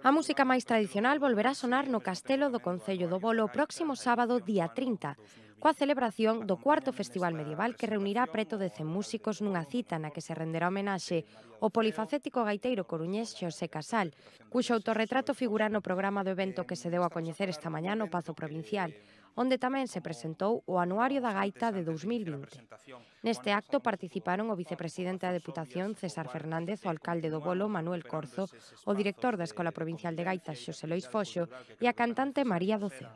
A música máis tradicional volverá sonar no Castelo do Concello do Bolo o próximo sábado día 30, coa celebración do cuarto festival medieval que reunirá preto de 100 músicos nunha cita na que se renderá homenaxe ao polifacético gaiteiro coruñés Xosé Casal, cuxo autorretrato figura no programa do evento que se deu a coñecer esta mañá no Pazo Provincial, onde tamén se presentou o Anuario da Gaita de 2020. Neste acto participaron o vicepresidente da Deputación César Fernández, o alcalde do Bolo Manuel Corzo, o director da Escola Provincial de Gaitas, Xosé Lois Foxo e a cantante María Doceo.